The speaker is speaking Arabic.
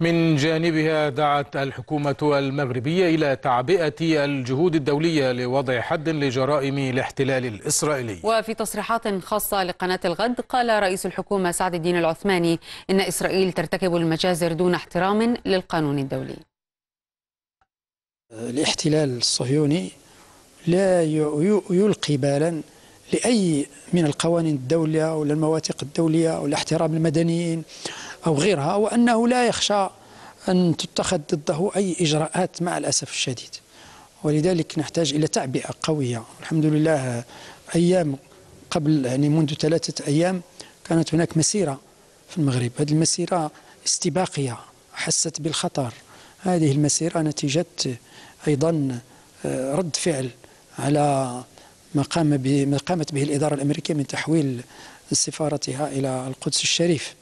من جانبها دعت الحكومة المغربية إلى تعبئة الجهود الدولية لوضع حد لجرائم الاحتلال الإسرائيلي وفي تصريحات خاصة لقناة الغد قال رئيس الحكومة سعد الدين العثماني إن إسرائيل ترتكب المجازر دون احترام للقانون الدولي الاحتلال الصهيوني لا يلقي بالا لأي من القوانين الدولية ولا المواثيق الدولية ولا احترام المدنيين أو غيرها وأنه لا يخشى أن تتخذ ضده أي إجراءات مع الأسف الشديد ولذلك نحتاج إلى تعبئة قوية الحمد لله أيام قبل يعني منذ ثلاثة أيام كانت هناك مسيرة في المغرب هذه المسيرة استباقية حست بالخطر هذه المسيرة نتيجة أيضا آه، رد فعل على ما قام ما قامت به الإدارة الأمريكية من تحويل سفارتها إلى القدس الشريف